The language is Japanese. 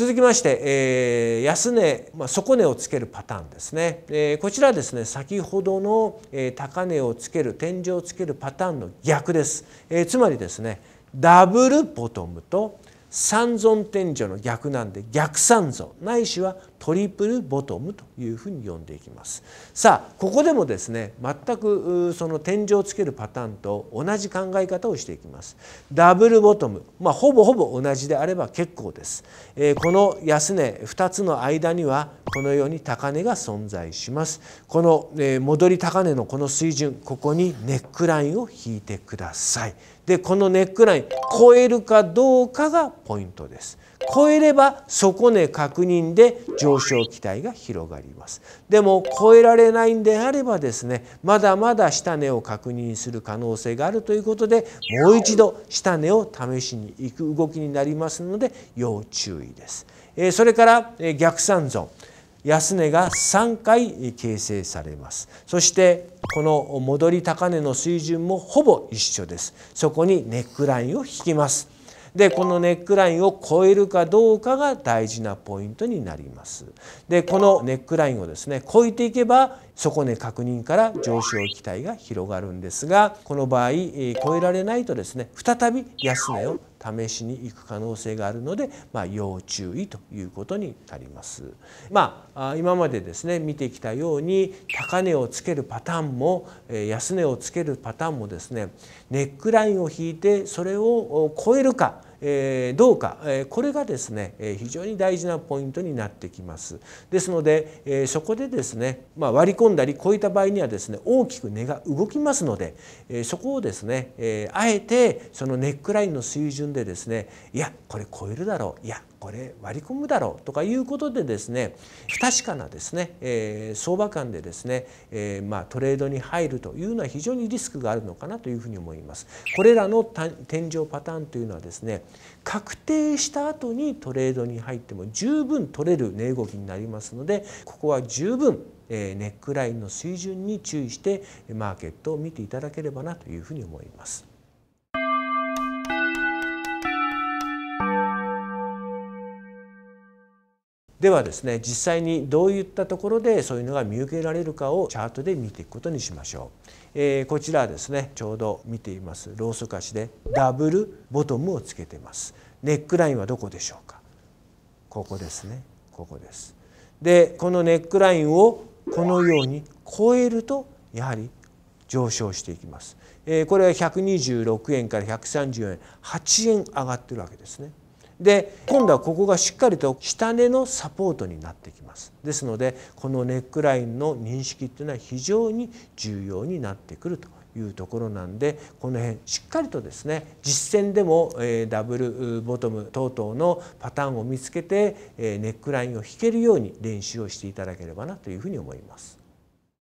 続きまして、えー、安値、まあ、底値をつけるパターンですね、えー、こちらですね先ほどの、え高値をつける天井をつけるパターンの逆です、えー、つまりですねダブルボトムと三尊天井の逆なんで逆三尊ないしはトリプルボトムというふうに呼んでいきますさあここでもですね全くその天井をつけるパターンと同じ考え方をしていきますダブルボトムまあ、ほぼほぼ同じであれば結構です、えー、この安値2つの間にはこのように高値が存在しますこの、えー、戻り高値のこの水準ここにネックラインを引いてくださいでこのネックライン超えるかどうかがポイントです超えれば底値確認で上昇期待が広がりますでも超えられないんであればですねまだまだ下値を確認する可能性があるということでもう一度下値を試しに行く動きになりますので要注意です。それから逆算損安値が3回形成されますそしてこの戻り高値の水準もほぼ一緒ですそこにネックラインを引きますでこのネックラインを超えるかどうかが大事なポイントになりますでこのネックラインをですね超えていけば底根確認から上昇期待が広がるんですがこの場合超えられないとですね再び安値を試しに行く可能性があるので、まあ、要注意ということになります。まあ、今までですね見てきたように高値をつけるパターンも安値をつけるパターンもですねネックラインを引いてそれを超えるかえどうか、えこれがですね、え非常に大事なポイントになってきますですので、えそこでですね、まあ、割り込んだりこういった場合にはですね大きく値が動きますので、えそこをですね、えあえてそのネックラインの水準でですねいやこれ超えるだろういやこれ割り込むだろうとかいうことでですね不確かなですね、えー、相場感でですね、えー、まあ、トレードに入るというのは非常にリスクがあるのかなというふに思います。これらの天井パターンというのはですね確定した後にトレードに入っても十分取れる値動きになりますのでここは十分ネックラインの水準に注意してマーケットを見ていただければなというふうに思います。ではですね実際にどういったところでそういうのが見受けられるかをチャートで見ていくことにしましょう、えー、こちらですねちょうど見ていますローソク足でダブルボトムをつけてますネックラインはどこでしょうかここですねここですでこのネックラインをこのように超えるとやはり上昇していきます、えー、これは126円から134円8円上がってるわけですねで今度はここがしっかりと下根のサポートになってきますですのでこのネックラインの認識っていうのは非常に重要になってくるというところなんでこの辺しっかりとですね実践でも、えダブルボトム等々のパターンを見つけて、えネックラインを引けるように練習をしていただければなというふうに思います。